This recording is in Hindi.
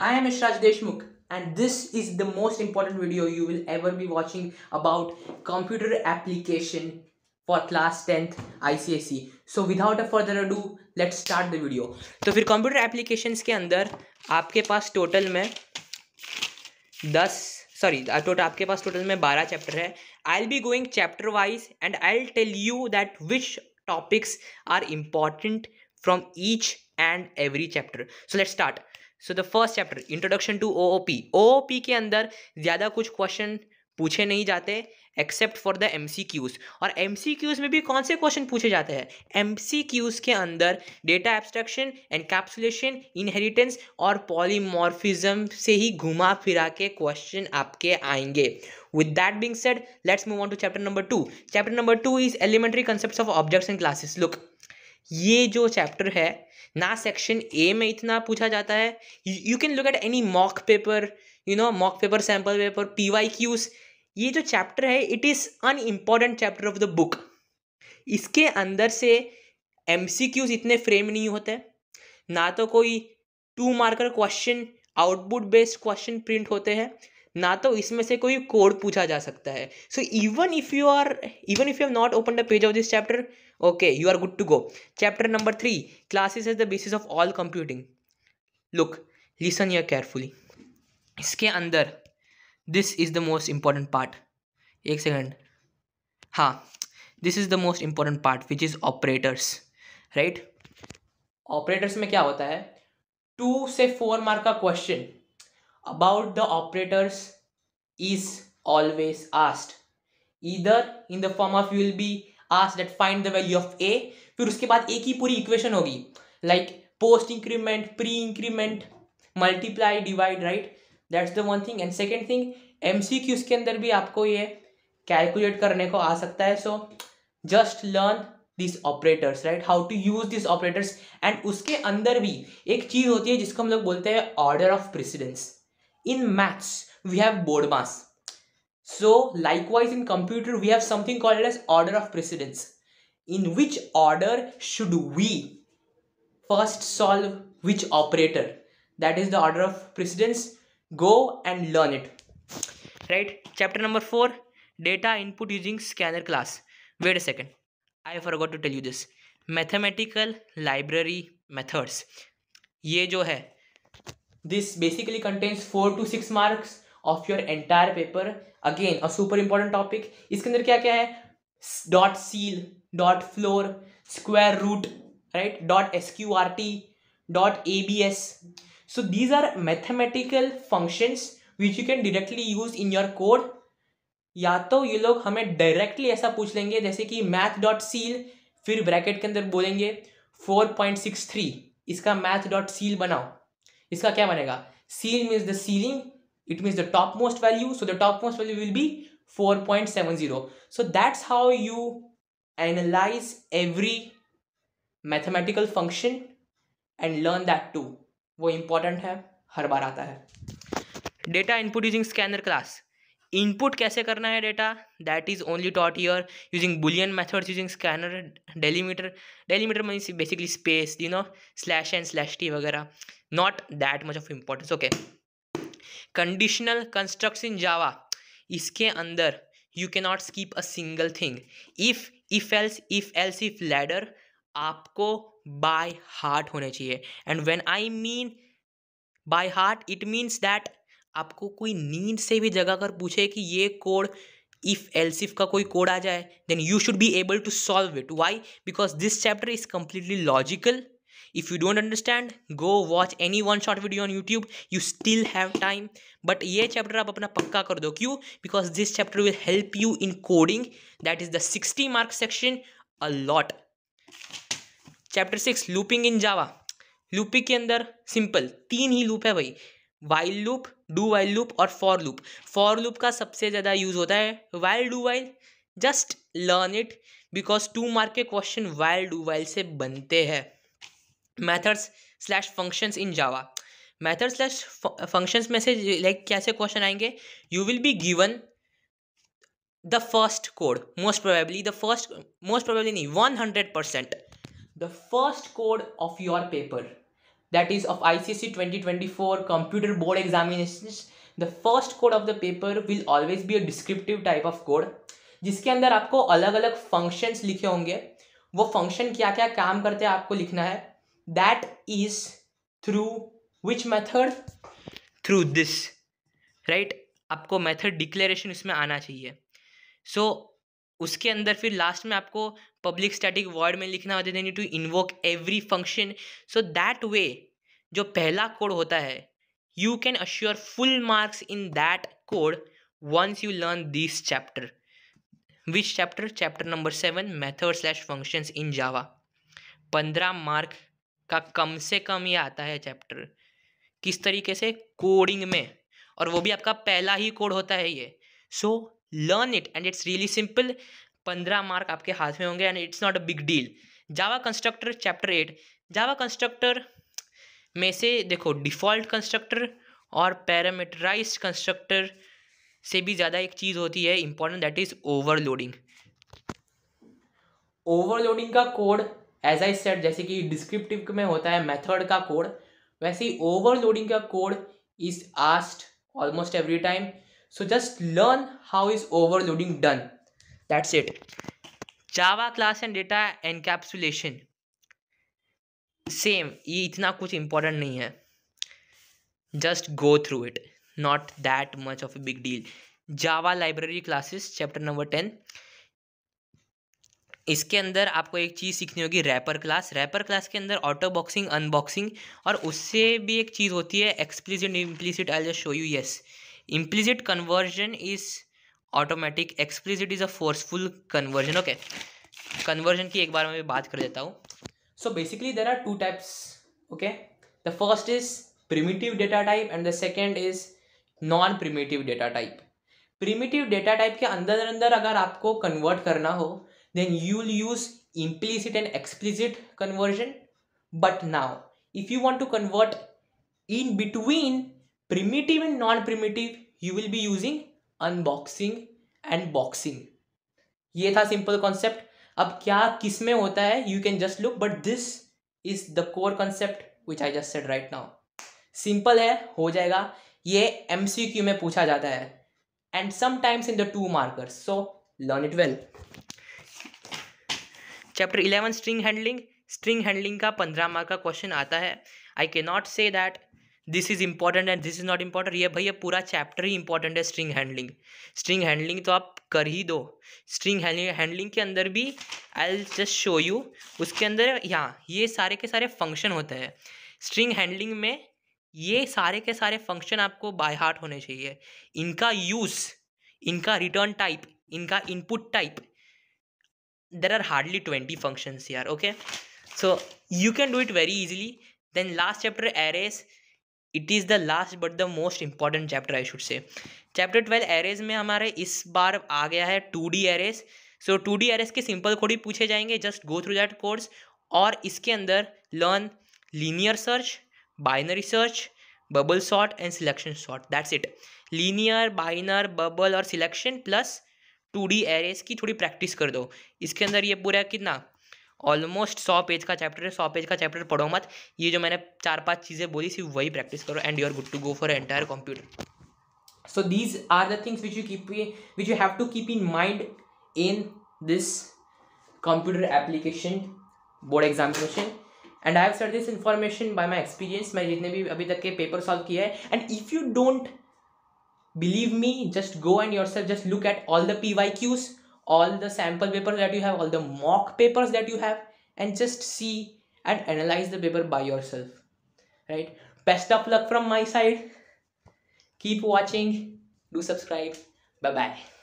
I am Ishraj Deshmukh and this is the most important video you will ever be watching about computer application for class 10th ICSE. So without a further ado, let's start the video. तो फिर computer applications के अंदर आपके पास total में 10 सॉरी टोटल आपके पास टोटल में बारह चैप्टर है I'll be going chapter wise and I'll tell you that which topics are important from each and every chapter so let's start so the first chapter introduction to O O के अंदर ज़्यादा कुछ क्वेश्चन पूछे नहीं जाते except for the M Qs और एम क्यूज़ में भी कौन से क्वेश्चन पूछे जाते हैं एम क्यूज़ के अंदर डेटा एंड एनकैप्सुलेशन इनहेरिटेंस और पॉलीमॉर्फिज्म से ही घुमा फिरा के क्वेश्चन आपके आएंगे with that being set let's move on to chapter number two chapter number two is elementary concept of objects and classes look ये जो चैप्टर है ना सेक्शन ए में इतना पूछा जाता है you can look at any mock paper you know mock paper sample paper P Y Qs ये जो चैप्टर है it is unimportant chapter of the book इसके अंदर से एम सी क्यूज इतने फ्रेम नहीं होते ना तो कोई two marker question output based question print होते हैं ना तो इसमें से कोई कोड पूछा जा सकता है so even if you are even if you have not open the page of this chapter okay you are good to go chapter number three classes is the basis of all computing look listen यर केयरफुली इसके अंदर this is the most important part एक सेकेंड हाँ this is the most important part which is operators right operators में क्या होता है टू से फोर मार्क का question about the operators is always asked either in the form of you will be आस that find the value of A फिर उसके बाद ए की पूरी इक्वेशन होगी like post increment pre increment multiply divide right that's the one thing and second thing M C Qs के अंदर भी आपको ये कैलकुलेट करने को आ सकता है so just learn this operators right how to use this operators and उसके अंदर भी एक चीज़ होती है जिसको हम लोग बोलते हैं order of precedence in maths we have BODMAS So likewise in computer, we have something called as order of precedence. In which order should we first solve which operator? That is the order of precedence. Go and learn it. Right? Chapter number 4, data input using scanner class. Wait a second. I forgot to tell you this. Mathematical library methods. ये जो है this basically contains 4 to 6 marks of your entire paper again और सुपर इंपॉर्टेंट टॉपिक इसके अंदर क्या क्या है dot ceil dot floor square root right dot S Q R T dot A B S so these are mathematical function which you can directly use in your code या तो ये लोग हमें डायरेक्टली ऐसा पूछ लेंगे जैसे कि मैथ डॉट सील फिर ब्रैकेट के अंदर बोलेंगे फोर पॉइंट सिक्स थ्री इसका मैथ डॉट सील बनाओ इसका क्या बनेगा ceil means the ceiling it means the topmost value so the topmost value will be 4.70 so that's how you analyze every mathematical function and learn that too वो इम्पॉर्टेंट है हर बार आता है data input using scanner class input कैसे करना है data that is only taught here using boolean methods using scanner delimiter delimiter means basically space you know slash and slash T वगैरह not that much of importance okay conditional construct in Java इसके अंदर you can not skip a single thing if if else if else if ladder आपको बाय हार्ट होने चाहिए and when I mean by heart it means that आपको कोई नींद से भी जगा कर पूछे कि ये कोड इफ एल्सिफ का कोई कोड आ जाए then you should be able to solve it why because this chapter is completely logical if you don't understand go watch any one shot video on youtube you still have time but ye chapter aap apna pakka kar do kyun because this chapter will help you in coding that is the 60 mark section a lot chapter 6 looping in java लूपी के अंदर सिंपल तीन ही लूप है भाई while loop do while loop और फॉर लूप फॉर लूप का सबसे ज़्यादा यूज़ होता है while do while just learn it because two mark के क्वेश्चन वाइल डू वाइल से बनते हैं methods slash functions in Java method slash functions में से लाइक कैसे क्वेश्चन आएंगे you will be given the first code most probably the first most probably नहीं one hundred percent the first code of your paper that is of I C C twenty twenty four computer board examination the first code of the paper will always be a descriptive type of code जिसके अंदर आपको अलग अलग फंक्शंस लिखे होंगे वो फंक्शन क्या क्या काम करते हैं आपको लिखना है that is through which method through this right आपको मेथड डिक्लेरेशन इसमें आना चाहिए सो so, उसके अंदर फिर लास्ट में आपको पब्लिक स्टैटिक वर्ड में लिखना होता है to invoke every function so that way जो पहला कोड होता है you can assure full marks in that code once you learn this chapter which chapter chapter number 7 method slash functions in java 15 mark का कम से कम ये आता है चैप्टर किस तरीके से कोडिंग में और वो भी आपका पहला ही कोड होता है ये so learn it and it's really simple पंद्रह मार्क आपके हाथ में होंगे and it's not a big deal Java constructor chapter eight Java constructor में से देखो डिफ़ॉल्ट कंस्ट्रक्टर और पैरामीटराइज कंस्ट्रक्टर से भी ज़्यादा एक चीज़ होती है important that is overloading overloading का कोड एज आई सेट जैसे कि डिस्क्रिप्टिव में होता है मेथड का कोड वैसे ही ओवरलोडिंग का code is asked almost every time so just learn how is overloading done that's it Java class and data encapsulation same ये इतना कुछ इम्पोर्टेंट नहीं है just go through it not that much of a big deal Java library classes chapter number ten इसके अंदर आपको एक चीज़ सीखनी होगी रैपर क्लास रैपर क्लास के अंदर ऑटो बॉक्सिंग अनबॉक्सिंग और उससे भी एक चीज़ होती है explicit implicit I just show you yes implicit conversion is automatic explicit is a forceful conversion okay conversion की एक बार मैं बात कर देता हूँ so basically there are two types okay the first is primitive data type and the second is non primitive data type primitive data type के अंदर अंदर अगर आपको कन्वर्ट करना हो then you will use implicit and explicit conversion but now if you want to convert in between primitive and non-primitive you will be using unboxing and boxing ye tha simple concept ab kya kis mein hota hai you can just look but this is the core concept which i just said right now simple hai ho jayega ye mcq mein pucha jata hai and sometimes in the two markers so learn it well chapter eleven string handling string handling का पंद्रह मार्क का क्वेश्चन आता है आई can not say that this is important and this is not important ये भैया पूरा चैप्टर ही इंपॉर्टेंट है स्ट्रिंग हैंडलिंग स्ट्रिंग हैंडलिंग तो आप कर ही दो स्ट्रिंग हैंडलिंग के अंदर भी आई जस्ट शो यू उसके अंदर यहाँ ये सारे के सारे फंक्शन होते हैं स्ट्रिंग हैंडलिंग में ये सारे के सारे फंक्शन आपको बाय हार्ट होने चाहिए इनका यूज़ इनका रिटर्न टाइप इनका input type there are hardly 20 functions here okay so you can do it very easily then last chapter arrays it is the last but the most important chapter I should say chapter twelve arrays में हमारे इस बार आ गया है two D arrays so two D arrays के सिंपल कोड ही पूछे जाएंगे just go through that course और इसके अंदर learn linear search binary search bubble sort and selection sort that's it linear binary bubble और selection plus two D arrays की थोड़ी प्रैक्टिस कर दो इसके अंदर ये पूरा कितना ऑलमोस्ट सौ पेज का चैप्टर है सौ पेज का चैप्टर पढ़ो मत ये जो मैंने चार पांच चीज़ें बोली सिर्फ वही प्रैक्टिस करो and you are good to go for entire computer so these are the things which you keep which you have to keep in mind in this computer application board examination and I have sir this information by my experience मैंने जितने भी अभी तक के पेपर सॉल्व किया है and if you don't believe me just go and yourself just look at all the pyqs all the sample papers that you have all the mock papers that you have and just see and analyze the paper by yourself right best of luck from my side keep watching do subscribe bye bye